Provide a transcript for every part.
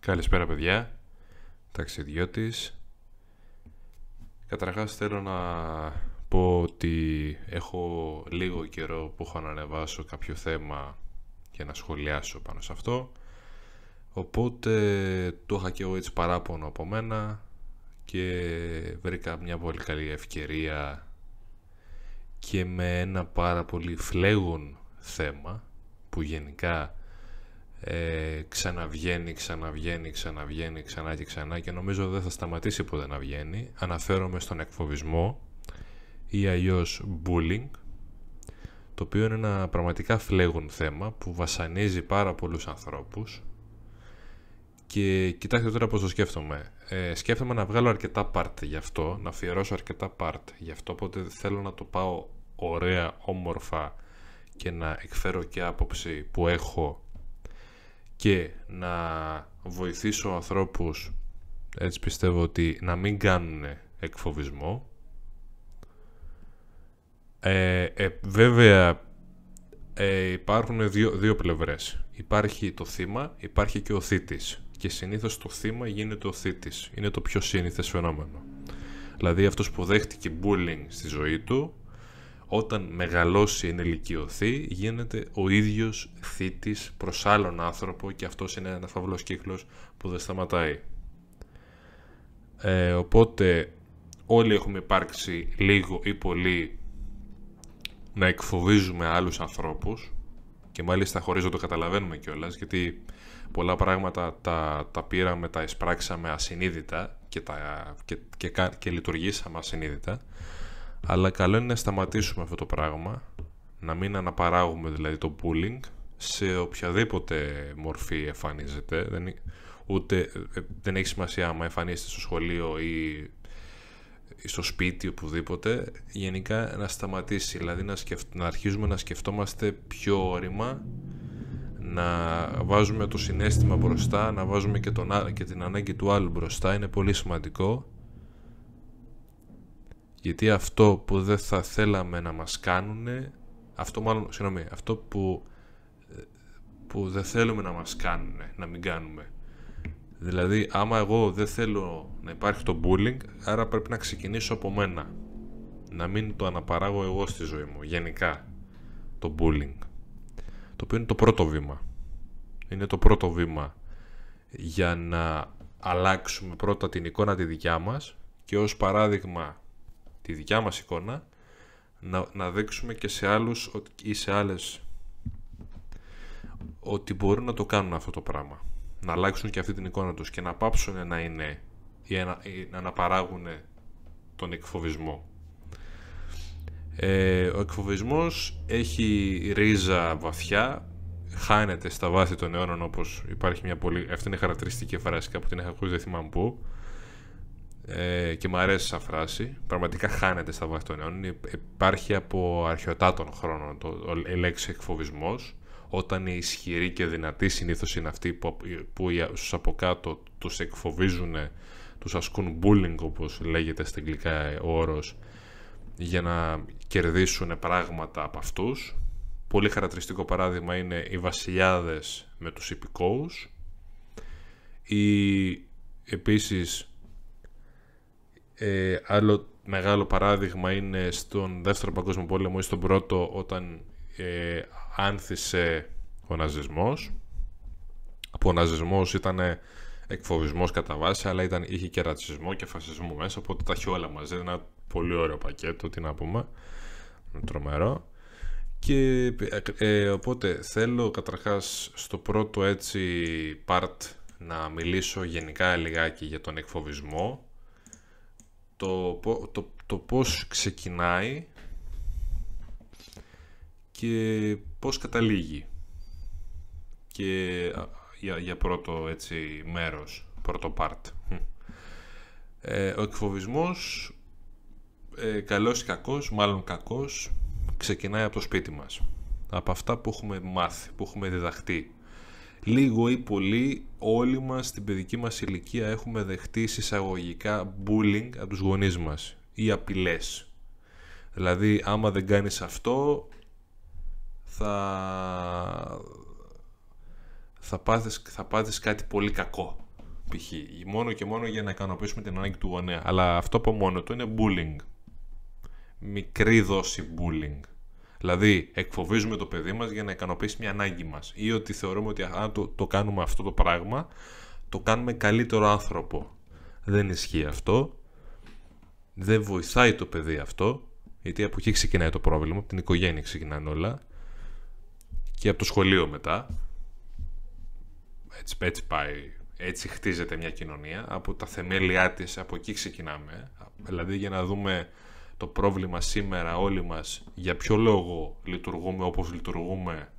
Καλησπέρα παιδιά, ταξιδιώτης. Καταρχάς θέλω να πω ότι έχω λίγο καιρό που έχω να ανεβάσω κάποιο θέμα και να σχολιάσω πάνω σε αυτό. Οπότε το είχα και εγώ έτσι παράπονο από μένα και βρήκα μια πολύ καλή ευκαιρία και με ένα πάρα πολύ φλέγον θέμα που γενικά ε, ξαναβγαίνει, ξαναβγαίνει, ξαναβγαίνει, ξανά και ξανά και νομίζω δεν θα σταματήσει ποτέ να βγαίνει. Αναφέρομαι στον εκφοβισμό ή αλλιώς bullying, το οποίο είναι ένα πραγματικά φλέγον θέμα που βασανίζει πάρα πολλούς ανθρώπους και κοιτάξτε τώρα πώς το σκέφτομαι. Ε, σκέφτομαι να βγάλω αρκετά part γι' αυτό, να αφιερώσω αρκετά part γι' αυτό, οπότε θέλω να το πάω ωραία, όμορφα και να εκφέρω και άποψη που έχω και να βοηθήσω ανθρώπους έτσι πιστεύω ότι να μην κάνουν εκφοβισμό ε, ε, βέβαια ε, υπάρχουν δύο, δύο πλευρές υπάρχει το θύμα υπάρχει και ο θήτης και συνήθως το θύμα γίνεται ο θήτης είναι το πιο σύνηθες φαινόμενο δηλαδή αυτός που δέχτηκε bullying στη ζωή του όταν μεγαλώσει, ενηλικιωθεί, γίνεται ο ίδιος θήτης προς άλλον άνθρωπο και αυτός είναι ένας φαύλος κύκλος που δεν σταματάει. Ε, οπότε όλοι έχουμε υπάρξει λίγο ή πολύ να εκφοβίζουμε άλλους ανθρώπους και μάλιστα χωρίς να το καταλαβαίνουμε κιόλας, γιατί πολλά πράγματα τα, τα πήραμε, τα εισπράξαμε ασυνείδητα και, τα, και, και, και λειτουργήσαμε ασυνείδητα αλλά καλό είναι να σταματήσουμε αυτό το πράγμα, να μην αναπαράγουμε δηλαδή το bullying σε οποιαδήποτε μορφή εμφανίζεται. Δεν, ούτε, ε, δεν έχει σημασία άμα εμφανίζεται στο σχολείο ή στο σπίτι, οπουδήποτε, γενικά να σταματήσει, δηλαδή να, σκεφ... να αρχίζουμε να σκεφτόμαστε πιο όρημα, να βάζουμε το συνέστημα μπροστά, να βάζουμε και, και την ανάγκη του άλλου μπροστά, είναι πολύ σημαντικό γιατί αυτό που δεν θα θέλαμε να μας κάνουν, αυτό μάλλον, συγγνώμη, αυτό που, που δεν θέλουμε να μας κάνουν, να μην κάνουμε. Δηλαδή, άμα εγώ δεν θέλω να υπάρχει το bullying, άρα πρέπει να ξεκινήσω από μένα. Να μην το αναπαράγω εγώ στη ζωή μου, γενικά, το bullying. Το οποίο είναι το πρώτο βήμα. Είναι το πρώτο βήμα για να αλλάξουμε πρώτα την εικόνα τη δικιά μας και ως παράδειγμα τη δικιά μας εικόνα να, να δείξουμε και σε άλλους ή σε άλλες ότι μπορούν να το κάνουν αυτό το πράγμα να αλλάξουν και αυτή την εικόνα τους και να πάψουν να είναι ή να, να αναπαράγουν τον εκφοβισμό ε, ο εκφοβισμός έχει ρίζα βαθιά χάνεται στα βάθη των αιώνων όπως υπάρχει μια πολύ αυτή είναι χαρακτηριστική φράση που την έχω ακούσει δεν θυμάμαι πού ε, και μου αρέσει σαν φράση. Πραγματικά χάνεται στα βάθη των αιώνων. Ε, υπάρχει από αρχαιοτά των χρόνων το, η λέξη εκφοβισμός, όταν οι ισχυροί και δυνατή συνήθως είναι αυτοί που, ε, που στους από κάτω τους εκφοβίζουν, τους ασκούν bullying, όπως λέγεται στα αγγλικά ο όρος, για να κερδίσουν πράγματα από αυτούς. Πολύ χαρακτηριστικό παράδειγμα είναι οι βασιλιάδες με τους υπηκόους. Οι επίσης ε, άλλο μεγάλο παράδειγμα είναι στον Δεύτερο Παγκόσμιο Πόλεμο ή στον Πρώτο όταν ε, άνθησε ο ναζισμός που ο ναζισμός ήταν εκφοβισμός κατά βάση αλλά ήταν, είχε και ρατσισμό και φασισμό μέσα οπότε τα έχει όλα μαζί ένα πολύ ωραίο πακέτο τι να πούμε τρομερό και ε, οπότε θέλω καταρχάς στο πρώτο έτσι part να μιλήσω γενικά λιγάκι για τον εκφοβισμό το, το, πώς ξεκινάει και πώς καταλήγει. Και για, για πρώτο έτσι μέρος, πρώτο part. Ε, ο εκφοβισμός, ε, καλός ή κακός, μάλλον κακός, ξεκινάει από το σπίτι μας. Από αυτά που έχουμε μάθει, που έχουμε διδαχτεί λίγο ή πολύ όλοι μας στην παιδική μας ηλικία έχουμε δεχτεί συσσαγωγικά bullying από τους γονείς μας ή απειλές. Δηλαδή άμα δεν κάνεις αυτό θα, θα, πάθεις, κάτι πολύ κακό π.χ. Μόνο και μόνο για να ικανοποιήσουμε την ανάγκη του γονέα. Αλλά αυτό από μόνο του είναι bullying. Μικρή δόση bullying. Δηλαδή, εκφοβίζουμε το παιδί μας για να ικανοποιήσει μια ανάγκη μας. Ή ότι θεωρούμε ότι αν το, το κάνουμε αυτό το πράγμα, το κάνουμε καλύτερο άνθρωπο. Δεν ισχύει αυτό. Δεν βοηθάει το παιδί αυτό. Γιατί από εκεί ξεκινάει το πρόβλημα, από την οικογένεια ξεκινάνε όλα. Και από το σχολείο μετά. Έτσι, έτσι πάει. Έτσι χτίζεται μια κοινωνία. Από τα θεμέλια της, από εκεί ξεκινάμε. Δηλαδή για να δούμε το πρόβλημα σήμερα όλοι μας για ποιο λόγο λειτουργούμε όπως λειτουργούμε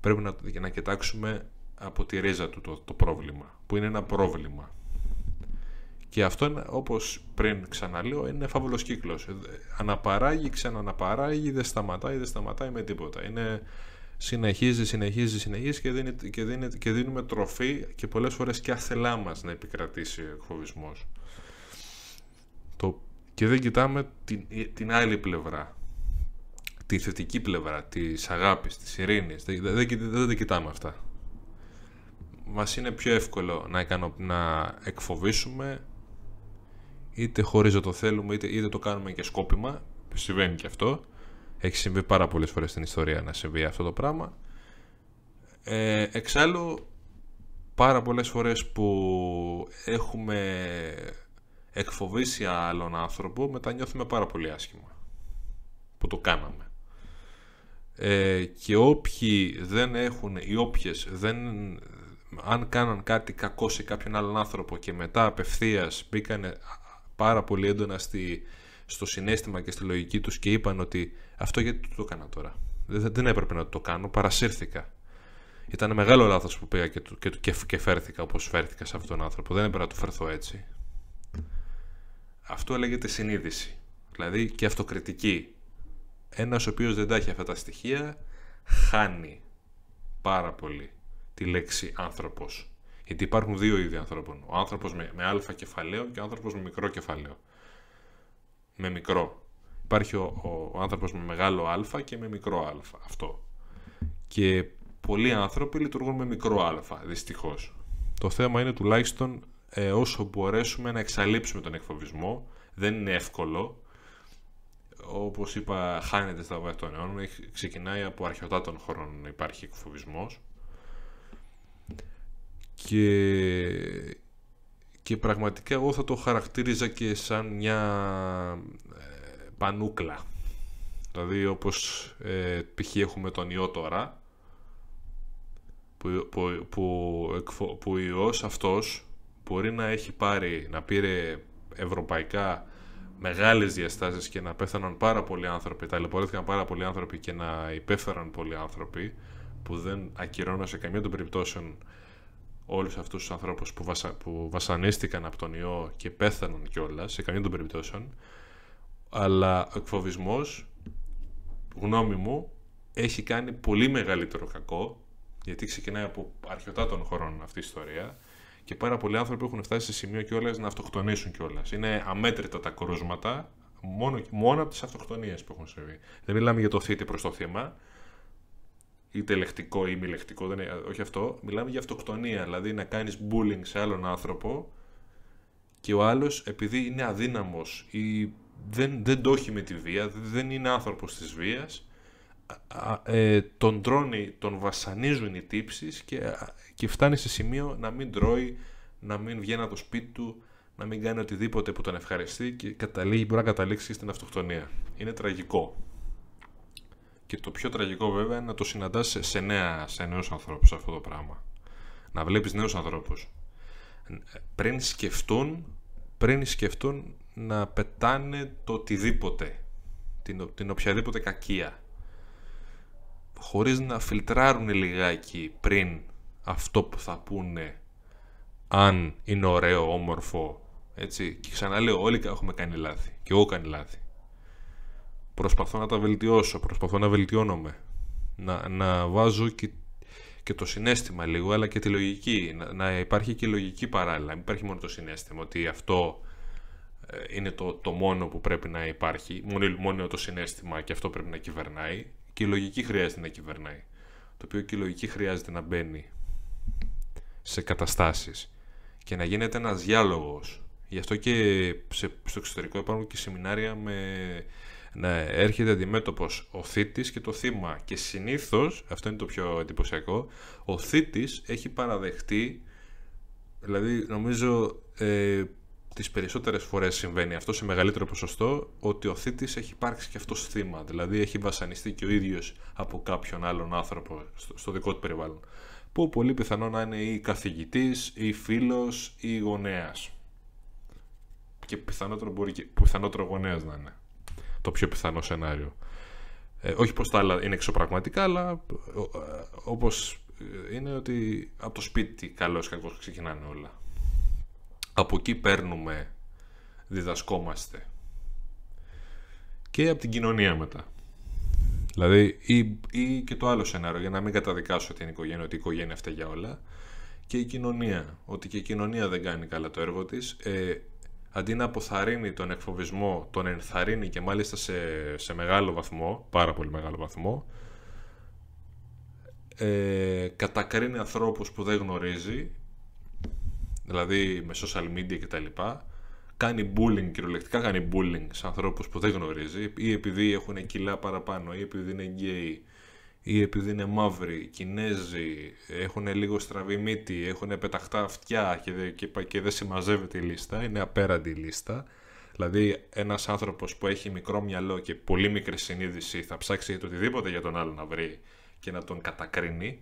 πρέπει να, να κοιτάξουμε από τη ρίζα του το, το πρόβλημα που είναι ένα πρόβλημα και αυτό όπως πριν ξαναλέω είναι φαύλος κύκλος ε, αναπαράγει, ξαναναπαράγει δεν σταματάει, δεν σταματάει με τίποτα είναι συνεχίζει, συνεχίζει, συνεχίζει και, και δίνουμε τροφή και πολλές φορές και άθελά μας να επικρατήσει ο και δεν κοιτάμε την, την άλλη πλευρά. Τη θετική πλευρά, της αγάπης, της ειρήνης. Δεν, δεν, κοιτάμε αυτά. Μας είναι πιο εύκολο να, εκφοβίσουμε, να εκφοβήσουμε είτε χωρίς να το θέλουμε, είτε, είτε το κάνουμε και σκόπιμα. Συμβαίνει και αυτό. Έχει συμβεί πάρα πολλές φορές στην ιστορία να συμβεί αυτό το πράγμα. Ε, εξάλλου, πάρα πολλές φορές που έχουμε εκφοβήσει άλλον άνθρωπο, μετανιώθουμε πάρα πολύ άσχημα που το κάναμε. Ε, και όποιοι δεν έχουν ή όποιες δεν, αν κάναν κάτι κακό σε κάποιον άλλον άνθρωπο και μετά απευθείας μπήκαν πάρα πολύ έντονα στο συνέστημα και στη λογική τους και είπαν ότι αυτό γιατί το έκανα τώρα. Δεν, δεν έπρεπε να το κάνω, παρασύρθηκα. Ήταν μεγάλο λάθος που πήγα και, και, και φέρθηκα όπως φέρθηκα σε αυτόν τον άνθρωπο. Δεν έπρεπε να του φερθώ έτσι. Αυτό λέγεται συνείδηση. Δηλαδή και αυτοκριτική. Ένας ο οποίος δεν τα έχει αυτά τα στοιχεία χάνει πάρα πολύ τη λέξη άνθρωπος. Γιατί υπάρχουν δύο είδη ανθρώπων. Ο άνθρωπος με, με α κεφαλαίο και ο άνθρωπος με μικρό κεφαλαίο. Με μικρό. Υπάρχει ο, ο, άνθρωπος με μεγάλο α και με μικρό α. Αυτό. Και πολλοί άνθρωποι λειτουργούν με μικρό α, δυστυχώς. Το θέμα είναι τουλάχιστον ε, όσο μπορέσουμε να εξαλείψουμε τον εκφοβισμό. Δεν είναι εύκολο. Όπως είπα, χάνεται στα βάθη των αιώνων. Ξεκινάει από αρχαιότητα των χρόνων να υπάρχει εκφοβισμός. Και, και πραγματικά εγώ θα το χαρακτήριζα και σαν μια ε, πανούκλα. Δηλαδή όπως ε, π.χ. έχουμε τον ιό τώρα, που, που, που, που ο ιός αυτός μπορεί να έχει πάρει, να πήρε ευρωπαϊκά μεγάλες διαστάσεις και να πέθαναν πάρα πολλοί άνθρωποι, ταλαιπωρήθηκαν πάρα πολλοί άνθρωποι και να υπέφεραν πολλοί άνθρωποι που δεν ακυρώνω σε καμία των περιπτώσεων όλους αυτούς τους ανθρώπους που, βασανίστηκαν από τον ιό και πέθαναν κιόλας σε καμία των περιπτώσεων αλλά ο εκφοβισμός γνώμη μου έχει κάνει πολύ μεγαλύτερο κακό γιατί ξεκινάει από αρχιωτά των χωρών αυτή η ιστορία και πάρα πολλοί άνθρωποι έχουν φτάσει σε σημείο κιόλας να αυτοκτονήσουν κιόλας. Είναι αμέτρητα τα κρούσματα μόνο, μόνο από τις αυτοκτονίες που έχουν συμβεί. Δεν μιλάμε για το θήτη προς το θύμα, είτε λεκτικό ή μη λεκτικό, δεν είναι, όχι αυτό. Μιλάμε για αυτοκτονία, δηλαδή να κάνεις bullying σε άλλον άνθρωπο και ο άλλος επειδή είναι αδύναμος ή δεν, δεν το έχει με τη βία, δεν είναι άνθρωπος της βίας, ε, τον τρώνει, τον βασανίζουν οι τύψεις και, φτάνει σε σημείο να μην τρώει, να μην βγαίνει από το σπίτι του, να μην κάνει οτιδήποτε που τον ευχαριστεί και καταλήγει, μπορεί να καταλήξει στην αυτοκτονία. Είναι τραγικό. Και το πιο τραγικό βέβαια είναι να το συναντάς σε, σε, νέα, σε νέους ανθρώπους αυτό το πράγμα. Να βλέπεις νέους ανθρώπους. Πριν σκεφτούν, να πετάνε το οτιδήποτε, την, την οποιαδήποτε κακία χωρίς να φιλτράρουν λιγάκι πριν αυτό που θα πούνε αν είναι ωραίο, όμορφο, έτσι. Και ξαναλέω, όλοι έχουμε κάνει λάθη. Και εγώ κάνει λάθη. Προσπαθώ να τα βελτιώσω, προσπαθώ να βελτιώνομαι. Να, να βάζω και, και το συνέστημα λίγο, αλλά και τη λογική. Να, υπάρχει και η λογική παράλληλα. Μην υπάρχει μόνο το συνέστημα, ότι αυτό ε, είναι το, το μόνο που πρέπει να υπάρχει, μόνο, μόνο το συνέστημα και αυτό πρέπει να κυβερνάει και η λογική χρειάζεται να κυβερνάει. Το οποίο και η λογική χρειάζεται να μπαίνει σε καταστάσεις και να γίνεται ένας διάλογος. Γι' αυτό και σε, στο εξωτερικό υπάρχουν και σεμινάρια με να έρχεται αντιμέτωπος ο θήτης και το θύμα. Και συνήθως, αυτό είναι το πιο εντυπωσιακό, ο θήτης έχει παραδεχτεί, δηλαδή νομίζω ε, τις περισσότερες φορές συμβαίνει αυτό σε μεγαλύτερο ποσοστό ότι ο θήτης έχει υπάρξει και αυτός θύμα. Δηλαδή έχει βασανιστεί και ο ίδιος από κάποιον άλλον άνθρωπο στο δικό του περιβάλλον. Που πολύ πιθανό να είναι ή καθηγητής, ή φίλος, ή γονέας. Και πιθανότερο μπορεί και πιθανότερο γονέας να είναι. Το πιο πιθανό σενάριο. Ε, όχι πως τα άλλα είναι εξωπραγματικά, αλλά όπως ε, είναι ότι από το σπίτι καλός ή κακός ξεκινάνε όλα. Από εκεί παίρνουμε, διδασκόμαστε. Και από την κοινωνία μετά. Δηλαδή, ή, ή και το άλλο σενάριο, για να μην καταδικάσω την οικογένεια, ότι η οικογένεια φταίει για όλα. Και η κοινωνία, ότι και η κοινωνία δεν κάνει καλά το έργο της. Ε, αντί να αποθαρρύνει τον εκφοβισμό, τον ενθαρρύνει και μάλιστα σε, σε μεγάλο βαθμό, πάρα πολύ μεγάλο βαθμό, ε, κατακρίνει ανθρώπους που δεν γνωρίζει δηλαδή με social media κτλ. Κάνει bullying, κυριολεκτικά κάνει bullying σε ανθρώπους που δεν γνωρίζει ή επειδή έχουν κιλά παραπάνω ή επειδή είναι gay... ή επειδή είναι μαύροι, Κινέζοι, έχουν λίγο στραβή μύτη, έχουν πεταχτά αυτιά και, και, δεν συμμαζεύεται η λίστα, είναι απέραντη η λίστα. Δηλαδή ένας άνθρωπος που έχει μικρό μυαλό και πολύ μικρή συνείδηση θα ψάξει για το οτιδήποτε για τον άλλο να βρει και να τον κατακρίνει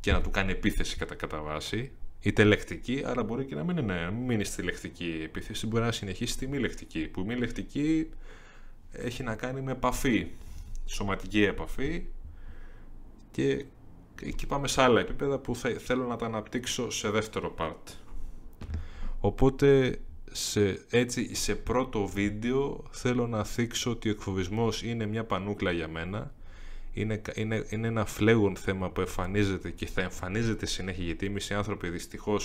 και να του κάνει επίθεση κατά κατά βάση είτε λεκτική, άρα μπορεί και να μην είναι, μείνει στη λεκτική επίθεση, μπορεί να συνεχίσει στη μη λεκτική, που η μη λεκτική έχει να κάνει με επαφή, σωματική επαφή και εκεί πάμε σε άλλα επίπεδα που θέλω να τα αναπτύξω σε δεύτερο part. Οπότε σε, έτσι σε πρώτο βίντεο θέλω να θίξω ότι ο εκφοβισμός είναι μια πανούκλα για μένα είναι, είναι, είναι ένα φλέγον θέμα που εμφανίζεται και θα εμφανίζεται συνέχεια γιατί εμείς οι άνθρωποι δυστυχώς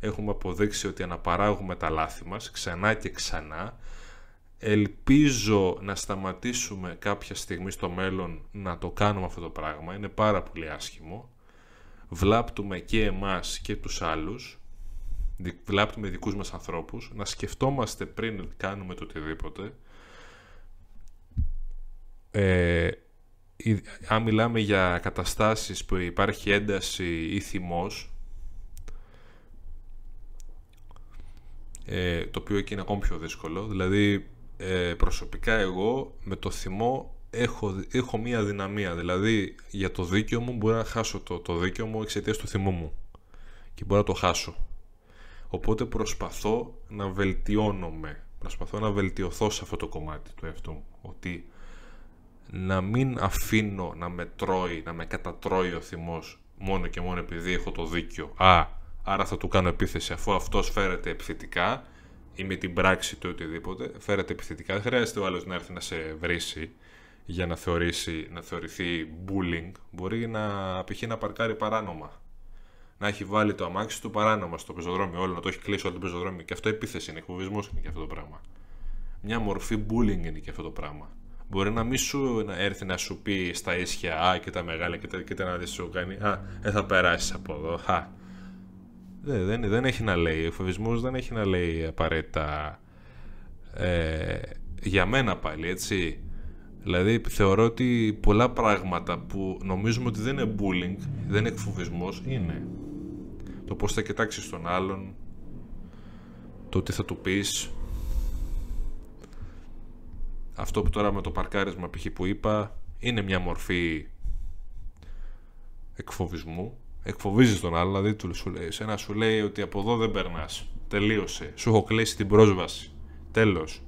έχουμε αποδείξει ότι αναπαράγουμε τα λάθη μας ξανά και ξανά. Ελπίζω να σταματήσουμε κάποια στιγμή στο μέλλον να το κάνουμε αυτό το πράγμα. Είναι πάρα πολύ άσχημο. Βλάπτουμε και εμάς και τους άλλους. Βλάπτουμε δικούς μας ανθρώπους. Να σκεφτόμαστε πριν κάνουμε το οτιδήποτε. Ε, αν μιλάμε για καταστάσεις που υπάρχει ένταση ή θυμός ε, το οποίο εκεί είναι ακόμη πιο δύσκολο δηλαδή ε, προσωπικά εγώ με το θυμό έχω, έχω μία δυναμία δηλαδή για το δίκαιο μου μπορώ να χάσω το, το δίκαιο μου εξαιτίας του θυμού μου και μπορώ να το χάσω οπότε προσπαθώ να βελτιώνομαι προσπαθώ να βελτιωθώ σε αυτό το κομμάτι του εαυτού μου ότι να μην αφήνω να με τρώει, να με κατατρώει ο θυμός μόνο και μόνο επειδή έχω το δίκιο. Α, άρα θα του κάνω επίθεση αφού αυτός φέρεται επιθετικά ή με την πράξη του οτιδήποτε, φέρεται επιθετικά. Δεν χρειάζεται ο άλλος να έρθει να σε βρήσει για να, θεωρήσει, να θεωρηθεί bullying. Μπορεί να π.χ. να παρκάρει παράνομα. Να έχει βάλει το αμάξι του παράνομα στο πεζοδρόμιο, όλο να το έχει κλείσει όλο το πεζοδρόμιο. Και αυτό επίθεση είναι, εκφοβισμός είναι και αυτό το πράγμα. Μια μορφή bullying είναι και αυτό το πράγμα. Μπορεί να μη σου να έρθει να σου πει στα ίσια Α, και τα μεγάλα και τα, και τα να δεις σου κάνει Α, δεν θα περάσεις από εδώ. Α. Δεν, δεν, δεν έχει να λέει. Ο φοβισμός δεν έχει να λέει απαραίτητα. Ε, για μένα πάλι, έτσι. Δηλαδή, θεωρώ ότι πολλά πράγματα που νομίζουμε ότι δεν είναι bullying, δεν είναι εκφοβισμός, είναι. Το πώς θα κοιτάξεις τον άλλον, το τι θα του πεις, αυτό που τώρα με το παρκάρισμα π.χ. που είπα είναι μια μορφή εκφοβισμού. Εκφοβίζεις τον άλλο, δηλαδή του σου λέει, σένα σου λέει ότι από εδώ δεν περνάς. Τελείωσε. Σου έχω κλείσει την πρόσβαση. τέλος.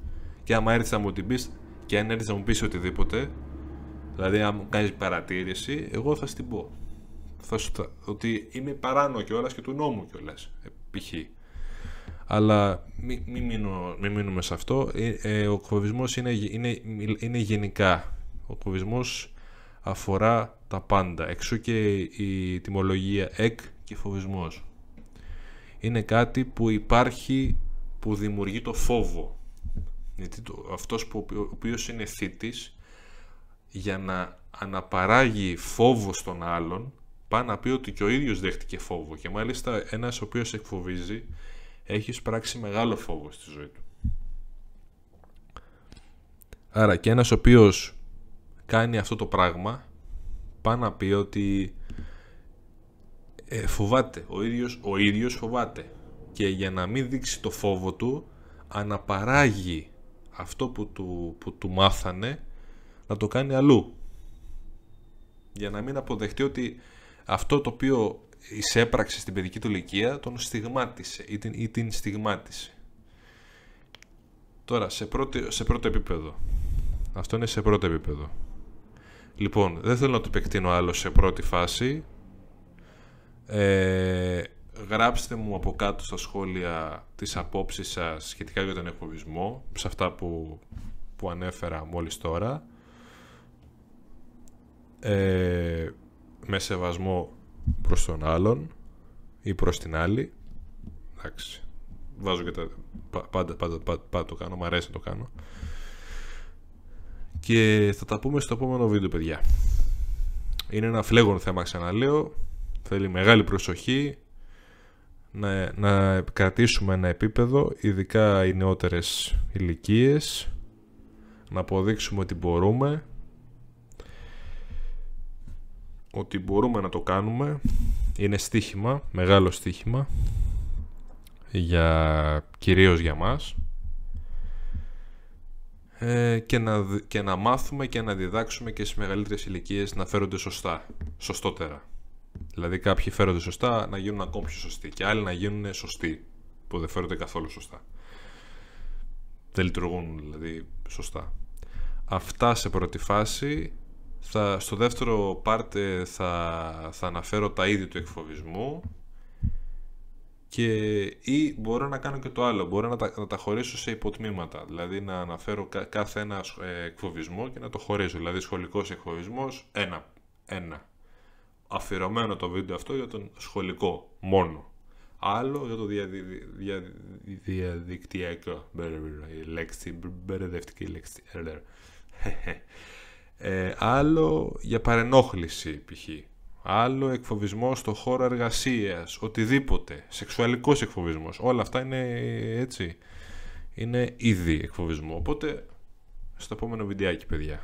Και άμα έρθεις να μου την και αν έρθεις να μου πεις οτιδήποτε, δηλαδή αν μου κάνεις παρατήρηση, εγώ θα στην πω. ότι είμαι παράνο κιόλας και του νόμου κιόλας. Ε, π.χ αλλά μην μη μείνουμε, μη σε αυτό. Ε, ε, ο φοβισμός είναι, είναι, είναι γενικά. Ο κοβισμός αφορά τα πάντα. Εξού και η τιμολογία εκ και φοβισμός. Είναι κάτι που υπάρχει, που δημιουργεί το φόβο. Γιατί αυτός που, ο οποίος είναι θήτης, για να αναπαράγει φόβο στον άλλον, πάει να πει ότι και ο ίδιος δέχτηκε φόβο. Και μάλιστα ένας ο οποίος εκφοβίζει, έχει πράξει μεγάλο φόβο στη ζωή του. Άρα και ένας ο οποίος κάνει αυτό το πράγμα πάει να πει ότι ε, φοβάται, ο ίδιος, ο ίδιος φοβάται και για να μην δείξει το φόβο του αναπαράγει αυτό που του, που του μάθανε να το κάνει αλλού για να μην αποδεχτεί ότι αυτό το οποίο εισέπραξε στην παιδική του ηλικία τον στιγμάτισε ή την, στιγμάτισε. Τώρα, σε πρώτο, επίπεδο. Αυτό είναι σε πρώτο επίπεδο. Λοιπόν, δεν θέλω να το επεκτείνω άλλο σε πρώτη φάση. Ε, γράψτε μου από κάτω στα σχόλια τις απόψεις σας σχετικά για τον εκπομπισμό σε αυτά που, που ανέφερα μόλις τώρα. Ε, με σεβασμό προς τον άλλον ή προς την άλλη. Εντάξει. Βάζω και τα... Πάντα, πάντα, πάντα, πάντα το κάνω. Μ' αρέσει να το κάνω. Και θα τα πούμε στο επόμενο βίντεο, παιδιά. Είναι ένα φλέγον θέμα, ξαναλέω. Θέλει μεγάλη προσοχή. Να, να κρατήσουμε ένα επίπεδο, ειδικά οι νεότερες ηλικίες. Να αποδείξουμε ότι μπορούμε ότι μπορούμε να το κάνουμε. Είναι στοίχημα, μεγάλο στοίχημα, για, κυρίως για μας. Ε, και, να, και να μάθουμε και να διδάξουμε και στις μεγαλύτερες ηλικίες να φέρονται σωστά, σωστότερα. Δηλαδή κάποιοι φέρονται σωστά να γίνουν ακόμη πιο σωστοί και άλλοι να γίνουν σωστοί που δεν φέρονται καθόλου σωστά. Δεν λειτουργούν δηλαδή σωστά. Αυτά σε πρώτη φάση θα, στο δεύτερο πάρτε θα, θα αναφέρω τα είδη του εκφοβισμού και ή μπορώ να κάνω και το άλλο, μπορώ να τα, να τα χωρίσω σε υποτμήματα, δηλαδή να αναφέρω κάθε ένα ε, εκφοβισμό και να το χωρίζω, δηλαδή σχολικός εκφοβισμός, ένα, ένα. Αφιερωμένο το βίντεο αυτό για τον σχολικό μόνο. Άλλο για το διαδικτυακό. Η λέξη, μπερδευτική λέξη. Ε, άλλο για παρενόχληση π.χ. Άλλο εκφοβισμό στο χώρο εργασίας, οτιδήποτε, σεξουαλικός εκφοβισμός, όλα αυτά είναι έτσι, είναι ήδη εκφοβισμό. Οπότε, στο επόμενο βιντεάκι παιδιά,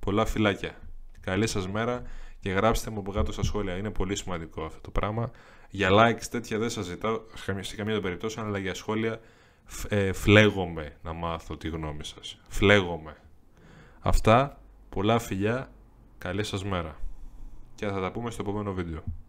πολλά φυλάκια, καλή σας μέρα και γράψτε μου από κάτω στα σχόλια, είναι πολύ σημαντικό αυτό το πράγμα. Για likes τέτοια δεν σας ζητάω σε καμία περίπτωση, αλλά για σχόλια ε, φλέγομαι να μάθω τη γνώμη σας. Φλέγομαι. Αυτά Πολλά φιλιά, καλή σας μέρα και θα τα πούμε στο επόμενο βίντεο.